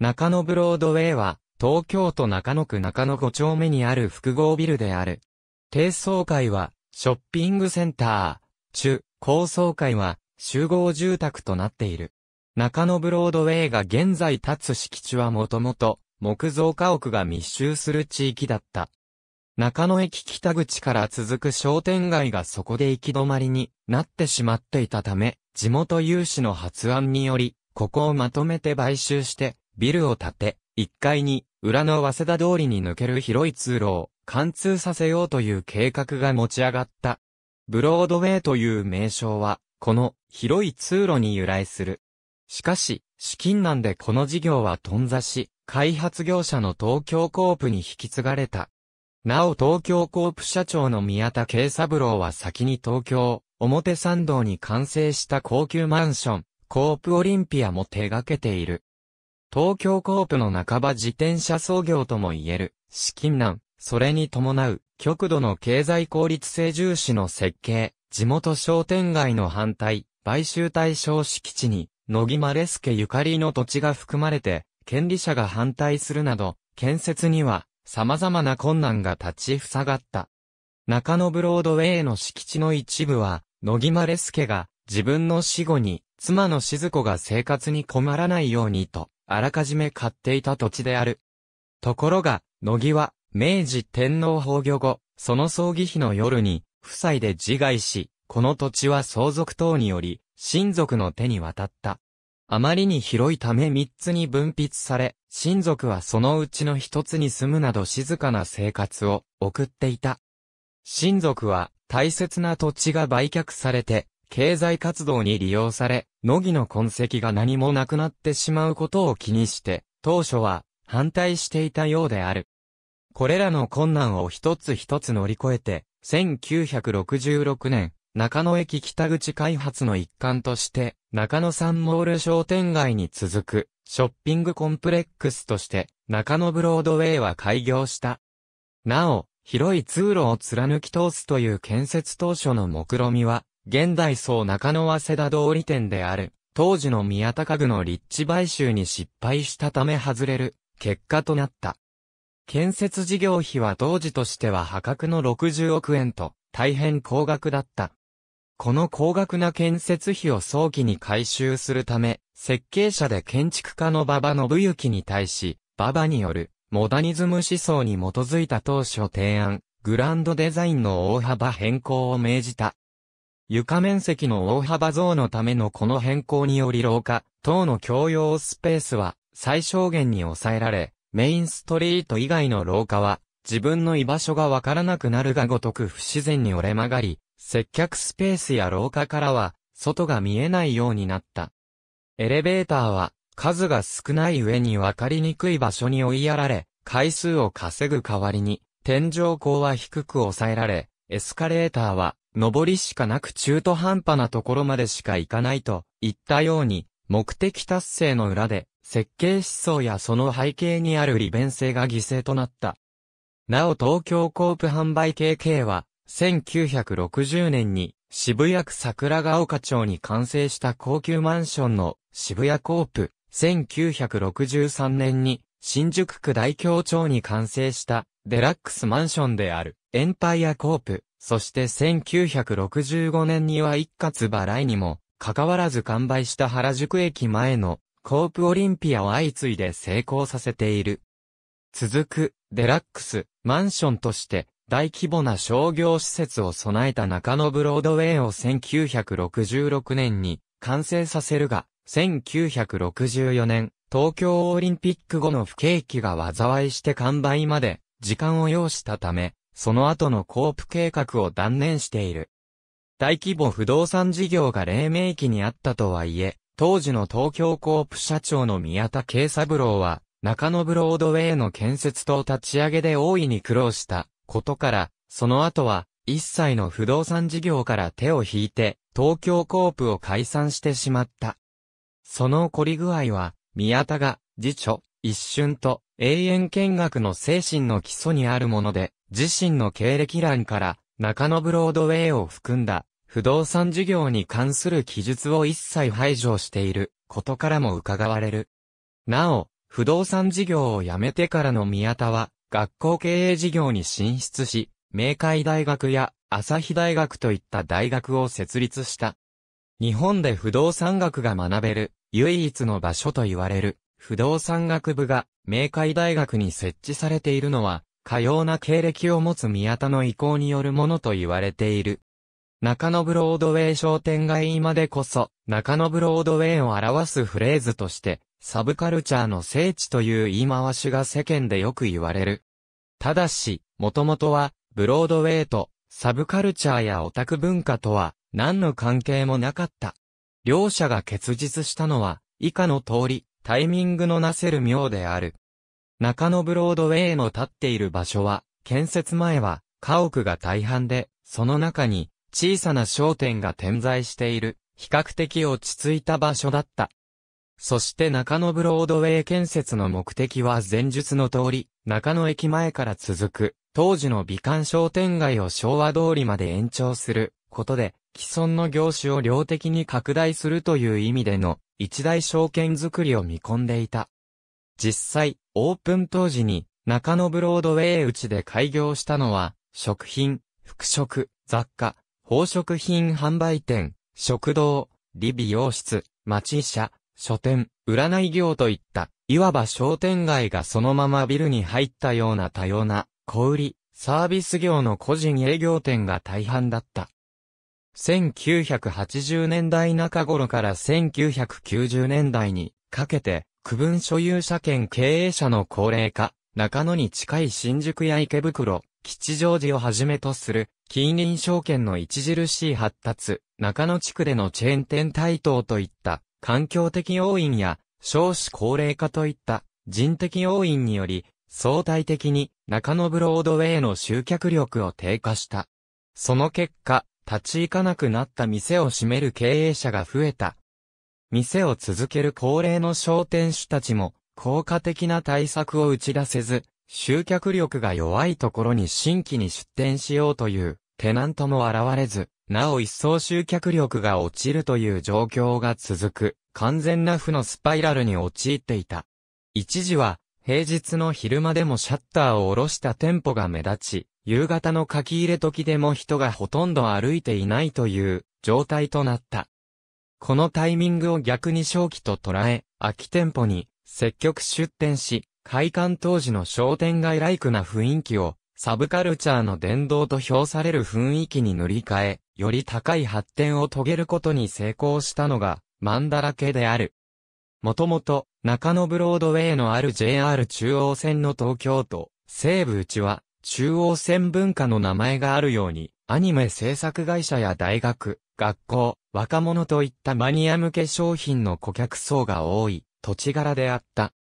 中野ブロードウェイは、東京都中野区中野5丁目にある複合ビルである。低層階は、ショッピングセンター、中、高層階は、集合住宅となっている。中野ブロードウェイが現在立つ敷地はもともと、木造家屋が密集する地域だった。中野駅北口から続く商店街がそこで行き止まりになってしまっていたため、地元有志の発案により、ここをまとめて買収して、ビルを建て、1階に、裏の早稲田通りに抜ける広い通路を貫通させようという計画が持ち上がった。ブロードウェイという名称は、この広い通路に由来する。しかし、資金難でこの事業は頓挫し、開発業者の東京コープに引き継がれた。なお東京コープ社長の宮田慶三郎は先に東京、表参道に完成した高級マンション、コープオリンピアも手掛けている。東京コープの半ば自転車操業とも言える、資金難、それに伴う、極度の経済効率性重視の設計、地元商店街の反対、買収対象敷地に、野木マレスケゆかりの土地が含まれて、権利者が反対するなど、建設には、様々な困難が立ち塞がった。中野ブロードウェイの敷地の一部は、野木マレスケが、自分の死後に、妻の静子が生活に困らないようにと、あらかじめ買っていた土地である。ところが、野木は、明治天皇崩御後、その葬儀日の夜に、夫妻で自害し、この土地は相続等により、親族の手に渡った。あまりに広いため三つに分泌され、親族はそのうちの一つに住むなど静かな生活を送っていた。親族は大切な土地が売却されて、経済活動に利用され、乃木の痕跡が何もなくなってしまうことを気にして、当初は反対していたようである。これらの困難を一つ一つ乗り越えて、1966年、中野駅北口開発の一環として、中野サンモール商店街に続く、ショッピングコンプレックスとして、中野ブロードウェイは開業した。なお、広い通路を貫き通すという建設当初の目論みは、現代層中野早稲田通り店である、当時の宮高具の立地買収に失敗したため外れる、結果となった。建設事業費は当時としては破格の60億円と、大変高額だった。この高額な建設費を早期に回収するため、設計者で建築家の馬場信之に対し、馬場による、モダニズム思想に基づいた当初提案、グランドデザインの大幅変更を命じた。床面積の大幅増のためのこの変更により廊下、等の共用スペースは最小限に抑えられ、メインストリート以外の廊下は自分の居場所がわからなくなるがごとく不自然に折れ曲がり、接客スペースや廊下からは外が見えないようになった。エレベーターは数が少ない上にわかりにくい場所に追いやられ、回数を稼ぐ代わりに天井高は低く抑えられ、エスカレーターは上りしかなく中途半端なところまでしか行かないと言ったように、目的達成の裏で、設計思想やその背景にある利便性が犠牲となった。なお東京コープ販売 KK は、1960年に渋谷区桜ヶ丘町に完成した高級マンションの渋谷コープ、1963年に新宿区大京町に完成したデラックスマンションであるエンパイアコープ、そして1965年には一括払いにも、かかわらず完売した原宿駅前のコープオリンピアを相次いで成功させている。続く、デラックス、マンションとして、大規模な商業施設を備えた中野ブロードウェイを1966年に完成させるが、1964年、東京オリンピック後の不景気が災いして完売まで時間を要したため、その後のコープ計画を断念している。大規模不動産事業が黎明期にあったとはいえ、当時の東京コープ社長の宮田慶三郎は、中野ブロードウェイの建設と立ち上げで大いに苦労したことから、その後は、一切の不動産事業から手を引いて、東京コープを解散してしまった。その凝り具合は、宮田が、自著、一瞬と、永遠見学の精神の基礎にあるもので、自身の経歴欄から中野ブロードウェイを含んだ不動産事業に関する記述を一切排除していることからも伺われる。なお、不動産事業を辞めてからの宮田は学校経営事業に進出し、明海大学や朝日大学といった大学を設立した。日本で不動産学が学べる唯一の場所と言われる不動産学部が明海大学に設置されているのは多様な経歴を持つ宮田の意向によるものと言われている。中野ブロードウェイ商店街今でこそ、中野ブロードウェイを表すフレーズとして、サブカルチャーの聖地という言い回しが世間でよく言われる。ただし、もともとは、ブロードウェイと、サブカルチャーやオタク文化とは、何の関係もなかった。両者が結実したのは、以下の通り、タイミングのなせる妙である。中野ブロードウェイの立っている場所は、建設前は家屋が大半で、その中に小さな商店が点在している、比較的落ち着いた場所だった。そして中野ブロードウェイ建設の目的は前述の通り、中野駅前から続く、当時の美観商店街を昭和通りまで延長することで、既存の業種を量的に拡大するという意味での一大証券づくりを見込んでいた。実際、オープン当時に中野ブロードウェイ内で開業したのは、食品、服飾、雑貨、宝飾品販売店、食堂、理美容室、町医者、書店、占い業といった、いわば商店街がそのままビルに入ったような多様な、小売、サービス業の個人営業店が大半だった。1980年代中頃から1990年代にかけて、区分所有者権経営者の高齢化、中野に近い新宿や池袋、吉祥寺をはじめとする、近隣証券の著しい発達、中野地区でのチェーン店台頭といった、環境的要因や、少子高齢化といった、人的要因により、相対的に中野ブロードウェイの集客力を低下した。その結果、立ち行かなくなった店を閉める経営者が増えた。店を続ける高齢の商店主たちも、効果的な対策を打ち出せず、集客力が弱いところに新規に出店しようという、テナントも現れず、なお一層集客力が落ちるという状況が続く、完全な負のスパイラルに陥っていた。一時は、平日の昼間でもシャッターを下ろした店舗が目立ち、夕方の書き入れ時でも人がほとんど歩いていないという状態となった。このタイミングを逆に正気と捉え、空き店舗に積極出店し、開館当時の商店街ライクな雰囲気を、サブカルチャーの殿堂と評される雰囲気に塗り替え、より高い発展を遂げることに成功したのが、マンダラ系である。もともと、中野ブロードウェイのある JR 中央線の東京都、西部内は、中央線文化の名前があるように、アニメ制作会社や大学、学校、若者といったマニア向け商品の顧客層が多い土地柄であった。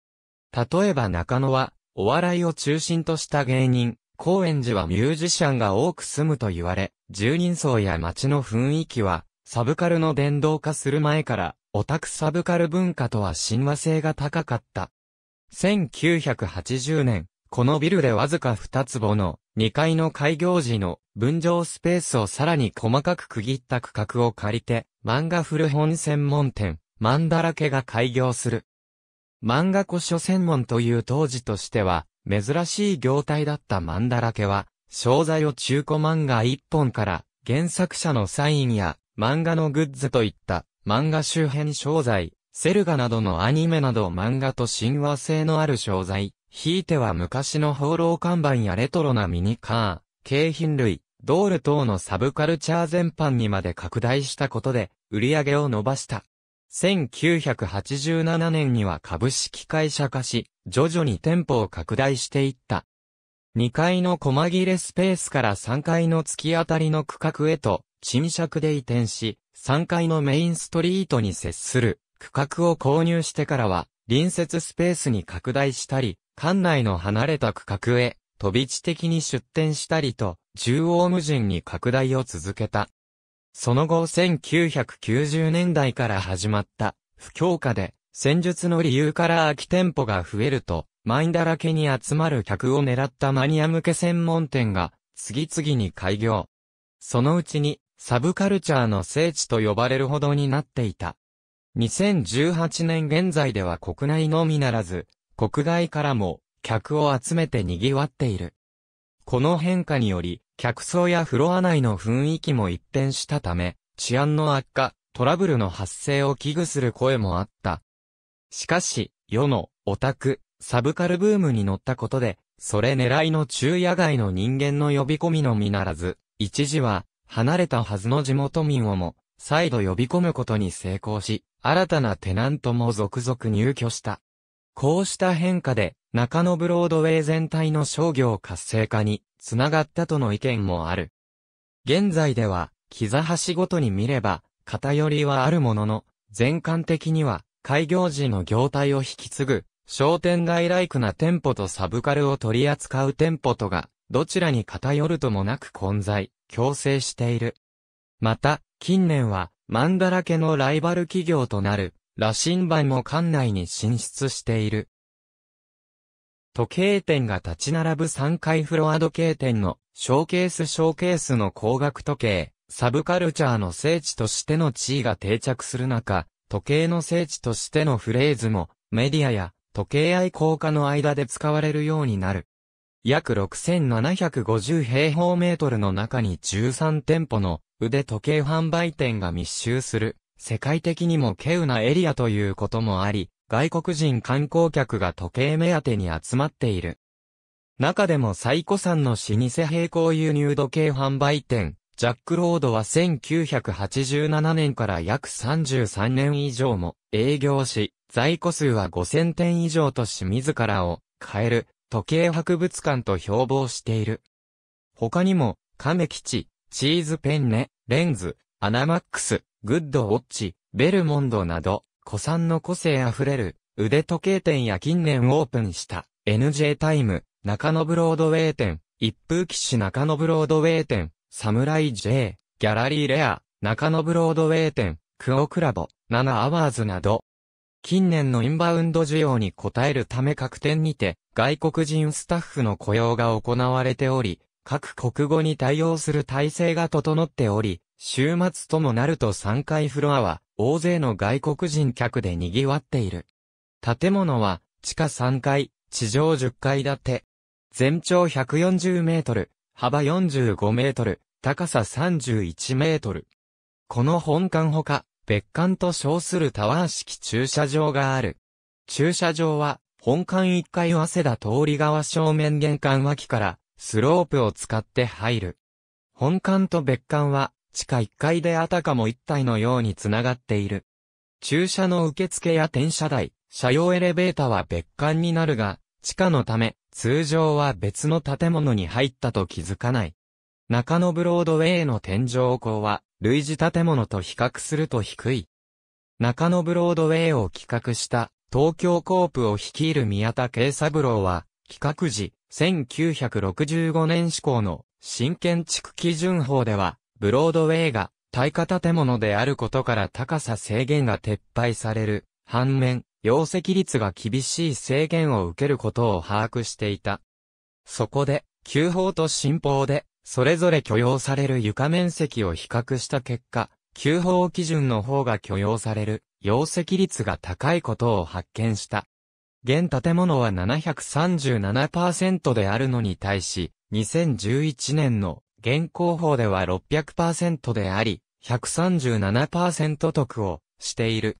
例えば中野は、お笑いを中心とした芸人、高円寺はミュージシャンが多く住むと言われ、住人層や街の雰囲気は、サブカルの伝道化する前から、オタクサブカル文化とは親和性が高かった。1980年、このビルでわずか2坪の2階の開業時の分譲スペースをさらに細かく区切った区画を借りて、漫画古本専門店、漫だらけが開業する。漫画古書専門という当時としては、珍しい業態だった漫だらけは、商材を中古漫画1本から、原作者のサインや、漫画のグッズといった、漫画周辺商材、セルガなどのアニメなど漫画と親和性のある商材、ひいては昔の放浪看板やレトロなミニカー、景品類、ドール等のサブカルチャー全般にまで拡大したことで、売り上げを伸ばした。1987年には株式会社化し、徐々に店舗を拡大していった。2階の細切れスペースから3階の突き当たりの区画へと、賃尺で移転し、3階のメインストリートに接する区画を購入してからは、隣接スペースに拡大したり、館内の離れた区画へ、飛び地的に出展したりと、縦横無尽に拡大を続けた。その後1990年代から始まった、不況下で、戦術の理由から空き店舗が増えると、マインだらけに集まる客を狙ったマニア向け専門店が、次々に開業。そのうちに、サブカルチャーの聖地と呼ばれるほどになっていた。2018年現在では国内のみならず、国外からも客を集めて賑わっている。この変化により、客層やフロア内の雰囲気も一変したため、治安の悪化、トラブルの発生を危惧する声もあった。しかし、世のオタク、サブカルブームに乗ったことで、それ狙いの昼夜外の人間の呼び込みのみならず、一時は、離れたはずの地元民をも、再度呼び込むことに成功し、新たなテナントも続々入居した。こうした変化で、中野ブロードウェイ全体の商業活性化に、つながったとの意見もある。現在では、膝端橋ごとに見れば、偏りはあるものの、全館的には、開業時の業態を引き継ぐ、商店街ライクな店舗とサブカルを取り扱う店舗とが、どちらに偏るともなく混在、共生している。また、近年は、マンだらけのライバル企業となる、羅針盤も館内に進出している。時計店が立ち並ぶ3階フロア時計店のショーケースショーケースの高額時計、サブカルチャーの聖地としての地位が定着する中、時計の聖地としてのフレーズもメディアや時計愛好家の間で使われるようになる。約6750平方メートルの中に13店舗の腕時計販売店が密集する世界的にも稀有なエリアということもあり、外国人観光客が時計目当てに集まっている。中でも最古産の老舗並行輸入時計販売店、ジャックロードは1987年から約33年以上も営業し、在庫数は5000点以上とし自らを変える時計博物館と標榜している。他にも、亀吉、チーズペンネ、レンズ、アナマックス、グッドウォッチ、ベルモンドなど、古参の個性あふれる、腕時計店や近年オープンした、NJ タイム、中野ブロードウェイ店、一風騎士中野ブロードウェイ店、サムライ J、ギャラリーレア、中野ブロードウェイ店、クオクラボ、7アワーズなど、近年のインバウンド需要に応えるため各店にて、外国人スタッフの雇用が行われており、各国語に対応する体制が整っており、週末ともなると3階フロアは大勢の外国人客で賑わっている。建物は地下3階、地上10階建て。全長140メートル、幅45メートル、高さ31メートル。この本館ほか、別館と称するタワー式駐車場がある。駐車場は、本館1階早稲田通り側正面玄関脇から、スロープを使って入る。本館と別館は、地下1階であたかも1体のように繋がっている。駐車の受付や転車台、車用エレベータは別館になるが、地下のため、通常は別の建物に入ったと気づかない。中野ブロードウェイの天井高は、類似建物と比較すると低い。中野ブロードウェイを企画した、東京コープを率いる宮田慶三郎は、企画時、1965年施行の、新建築基準法では、ブロードウェイが耐火建物であることから高さ制限が撤廃される。反面、容積率が厳しい制限を受けることを把握していた。そこで、旧法と新法で、それぞれ許容される床面積を比較した結果、旧法基準の方が許容される、容積率が高いことを発見した。現建物は737%であるのに対し、2011年の現行法では600%であり、137%得をしている。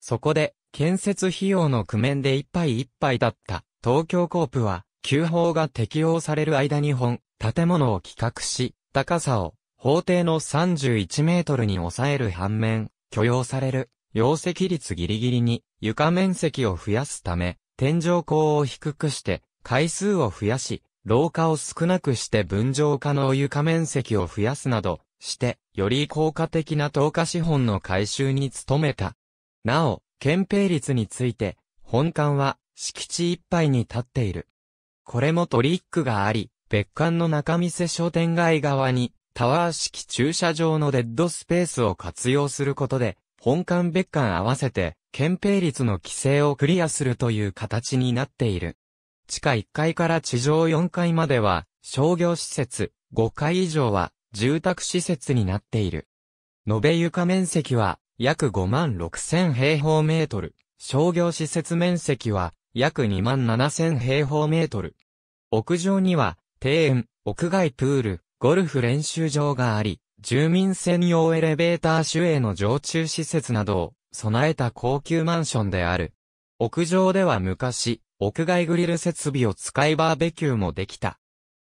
そこで、建設費用の区面で一杯一杯だった東京コープは、旧法が適用される間に本、建物を企画し、高さを法定の31メートルに抑える反面、許容される、容積率ギリギリに床面積を増やすため、天井高を低くして、回数を増やし、廊下を少なくして分譲可能床面積を増やすなどして、より効果的な投下資本の回収に努めた。なお、憲兵率について、本館は敷地いっぱいに立っている。これもトリックがあり、別館の中見商店街側にタワー式駐車場のデッドスペースを活用することで、本館別館合わせて、憲兵率の規制をクリアするという形になっている。地下1階から地上4階までは商業施設、5階以上は住宅施設になっている。延べ床面積は約5万6千平方メートル。商業施設面積は約2万7千平方メートル。屋上には庭園、屋外プール、ゴルフ練習場があり、住民専用エレベーター主営の常駐施設などを備えた高級マンションである。屋上では昔、屋外グリル設備を使いバーベキューもできた。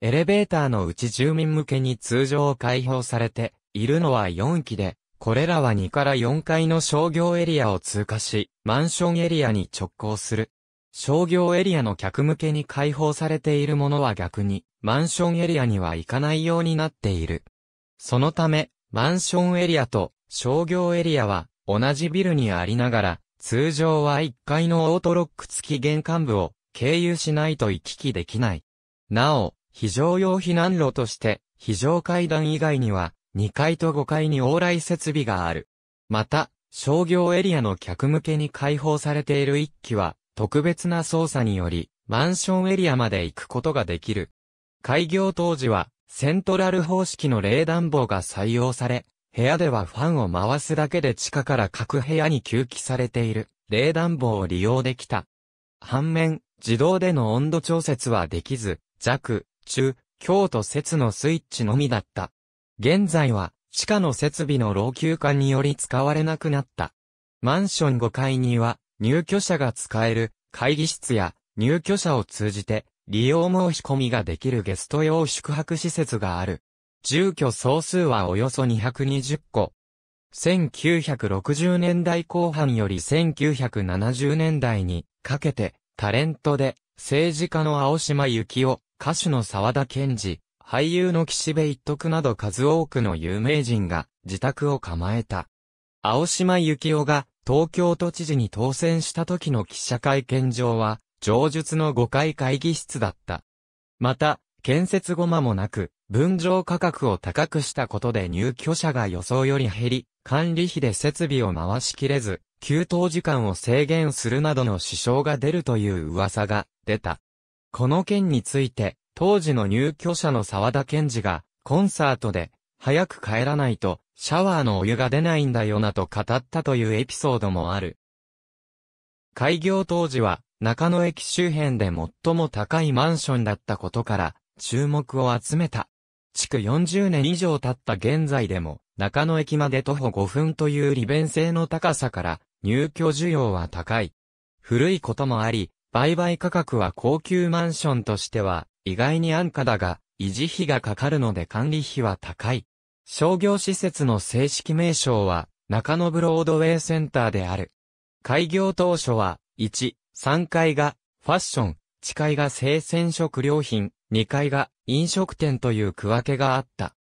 エレベーターのうち住民向けに通常開放されているのは4機で、これらは2から4階の商業エリアを通過し、マンションエリアに直行する。商業エリアの客向けに開放されているものは逆に、マンションエリアには行かないようになっている。そのため、マンションエリアと商業エリアは同じビルにありながら、通常は1階のオートロック付き玄関部を経由しないと行き来できない。なお、非常用避難路として、非常階段以外には、2階と5階に往来設備がある。また、商業エリアの客向けに開放されている1機は、特別な操作により、マンションエリアまで行くことができる。開業当時は、セントラル方式の冷暖房が採用され、部屋ではファンを回すだけで地下から各部屋に吸気されている冷暖房を利用できた。反面、自動での温度調節はできず、弱、中、強と節のスイッチのみだった。現在は、地下の設備の老朽化により使われなくなった。マンション5階には、入居者が使える会議室や入居者を通じて利用申し込みができるゲスト用宿泊施設がある。住居総数はおよそ220戸。1960年代後半より1970年代にかけて、タレントで政治家の青島幸男、歌手の沢田健二、俳優の岸辺一徳など数多くの有名人が自宅を構えた。青島幸男が東京都知事に当選した時の記者会見場は、上述の5階会議室だった。また、建設後間もなく、分譲価格を高くしたことで入居者が予想より減り、管理費で設備を回しきれず、給湯時間を制限するなどの支障が出るという噂が出た。この件について、当時の入居者の沢田健二が、コンサートで、早く帰らないと、シャワーのお湯が出ないんだよなと語ったというエピソードもある。開業当時は、中野駅周辺で最も高いマンションだったことから、注目を集めた。築40年以上経った現在でも、中野駅まで徒歩5分という利便性の高さから、入居需要は高い。古いこともあり、売買価格は高級マンションとしては、意外に安価だが、維持費がかかるので管理費は高い。商業施設の正式名称は、中野ブロードウェイセンターである。開業当初は、1、3階が、ファッション、地階が生鮮食料品、2階が飲食店という区分けがあった。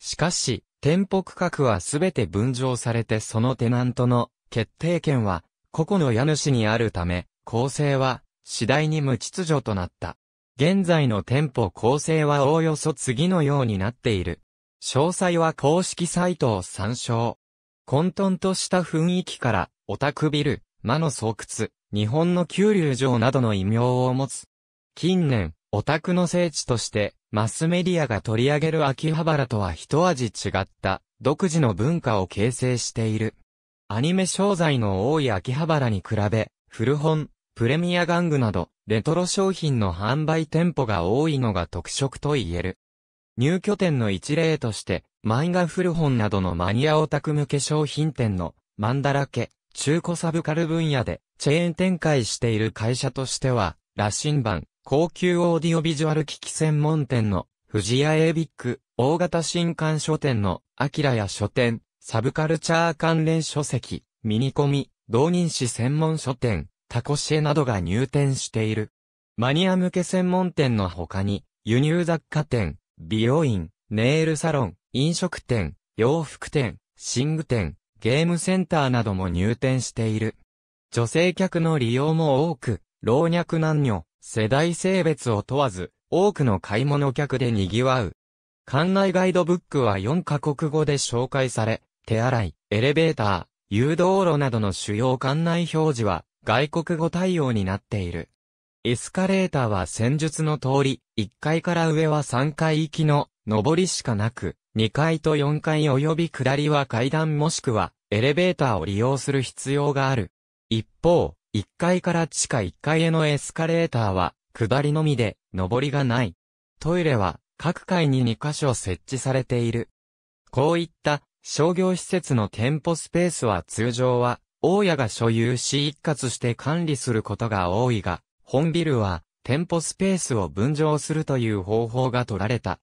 しかし、店舗区画はすべて分譲されてそのテナントの決定権は個々の家主にあるため、構成は次第に無秩序となった。現在の店舗構成はおおよそ次のようになっている。詳細は公式サイトを参照。混沌とした雰囲気から、オタクビル、魔の巣窟、日本の九竜城などの異名を持つ。近年、オタクの聖地として、マスメディアが取り上げる秋葉原とは一味違った、独自の文化を形成している。アニメ商材の多い秋葉原に比べ、古本、プレミア玩具など、レトロ商品の販売店舗が多いのが特色と言える。入居店の一例として、漫画古本などのマニアオタク向け商品店の、マンダラ中古サブカル分野で、チェーン展開している会社としては、羅針盤、高級オーディオビジュアル機器専門店の藤屋エビック、大型新刊書店のアキラや書店、サブカルチャー関連書籍、ミニコミ、同人誌専門書店、タコシエなどが入店している。マニア向け専門店の他に、輸入雑貨店、美容院、ネイルサロン、飲食店、洋服店、寝具店、ゲームセンターなども入店している。女性客の利用も多く、老若男女、世代性別を問わず、多くの買い物客で賑わう。館内ガイドブックは4カ国語で紹介され、手洗い、エレベーター、誘導路などの主要館内表示は外国語対応になっている。エスカレーターは戦術の通り、1階から上は3階行きの上りしかなく、2階と4階及び下りは階段もしくはエレベーターを利用する必要がある。一方、1階から地下1階へのエスカレーターは、下りのみで、上りがない。トイレは、各階に2箇所設置されている。こういった商業施設の店舗スペースは通常は、大家が所有し一括して管理することが多いが、本ビルは店舗スペースを分譲するという方法が取られた。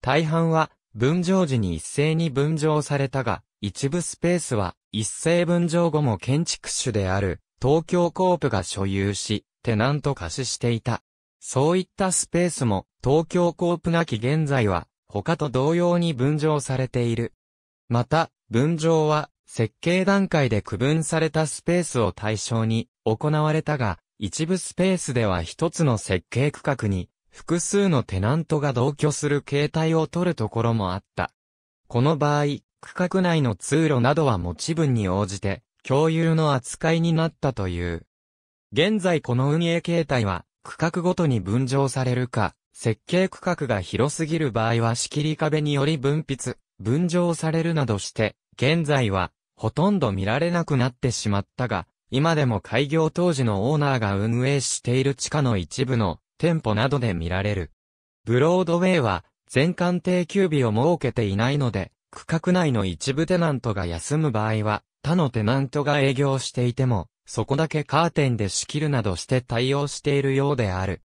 大半は分譲時に一斉に分譲されたが、一部スペースは一斉分譲後も建築種である東京コープが所有し、テナント貸ししていた。そういったスペースも、東京コープなき現在は、他と同様に分譲されている。また、分譲は、設計段階で区分されたスペースを対象に行われたが、一部スペースでは一つの設計区画に複数のテナントが同居する形態を取るところもあった。この場合、区画内の通路などは持ち分に応じて共有の扱いになったという。現在この運営形態は、区画ごとに分譲されるか、設計区画が広すぎる場合は仕切り壁により分泌、分譲されるなどして、現在は、ほとんど見られなくなってしまったが、今でも開業当時のオーナーが運営している地下の一部の店舗などで見られる。ブロードウェイは全館定休日を設けていないので、区画内の一部テナントが休む場合は、他のテナントが営業していても、そこだけカーテンで仕切るなどして対応しているようである。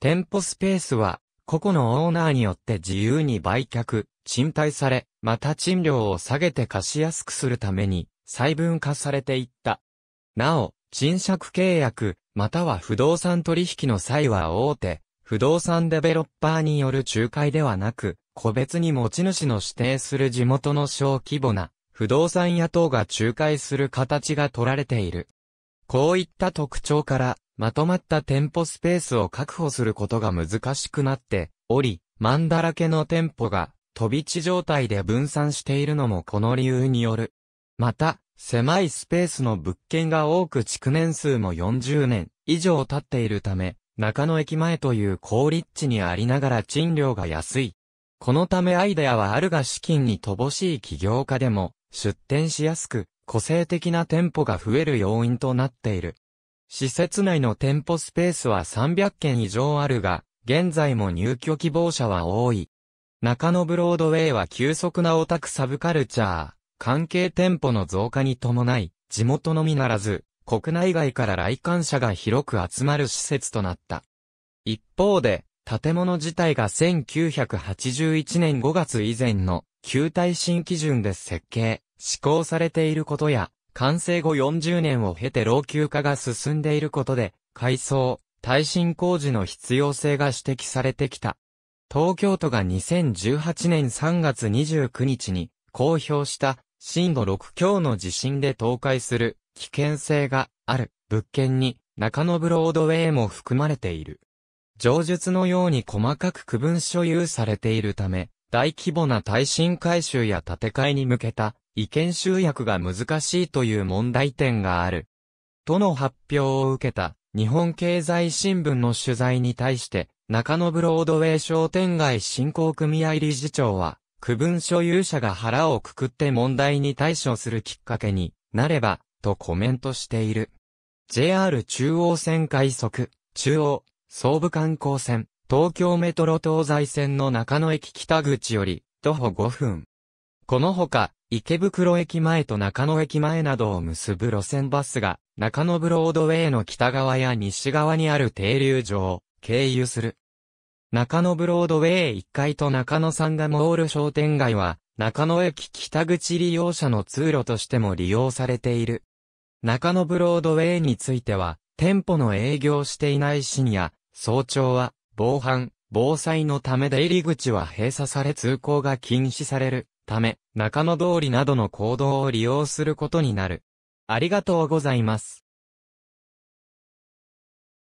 店舗スペースは、個々のオーナーによって自由に売却、賃貸され、また賃料を下げて貸しやすくするために、細分化されていった。なお、賃借契約、または不動産取引の際は大手、不動産デベロッパーによる仲介ではなく、個別に持ち主の指定する地元の小規模な不動産屋等が仲介する形が取られている。こういった特徴から、まとまった店舗スペースを確保することが難しくなっており、マンだらけの店舗が飛び地状態で分散しているのもこの理由による。また、狭いスペースの物件が多く築年数も40年以上経っているため、中野駅前という高立地にありながら賃料が安い。このためアイデアはあるが資金に乏しい起業家でも、出店しやすく、個性的な店舗が増える要因となっている。施設内の店舗スペースは300件以上あるが、現在も入居希望者は多い。中野ブロードウェイは急速なオタクサブカルチャー、関係店舗の増加に伴い、地元のみならず、国内外から来館者が広く集まる施設となった。一方で、建物自体が1981年5月以前の旧耐震基準で設計、施行されていることや、完成後40年を経て老朽化が進んでいることで、改装、耐震工事の必要性が指摘されてきた。東京都が2018年3月29日に公表した震度6強の地震で倒壊する危険性がある物件に中野ブロードウェイも含まれている。上述のように細かく区分所有されているため、大規模な耐震改修や建て替えに向けた意見集約が難しいという問題点がある。との発表を受けた日本経済新聞の取材に対して中野ブロードウェイ商店街振興組合理事長は区分所有者が腹をくくって問題に対処するきっかけになればとコメントしている。JR 中央線快速、中央、総武観光線、東京メトロ東西線の中野駅北口より、徒歩5分。このほか、池袋駅前と中野駅前などを結ぶ路線バスが、中野ブロードウェイの北側や西側にある停留所を経由する。中野ブロードウェイ1階と中野サンガモール商店街は、中野駅北口利用者の通路としても利用されている。中野ブロードウェイについては、店舗の営業していない深夜、早朝は防犯、防災のため出入り口は閉鎖され通行が禁止されるため、中野通りなどの行動を利用することになる。ありがとうございます。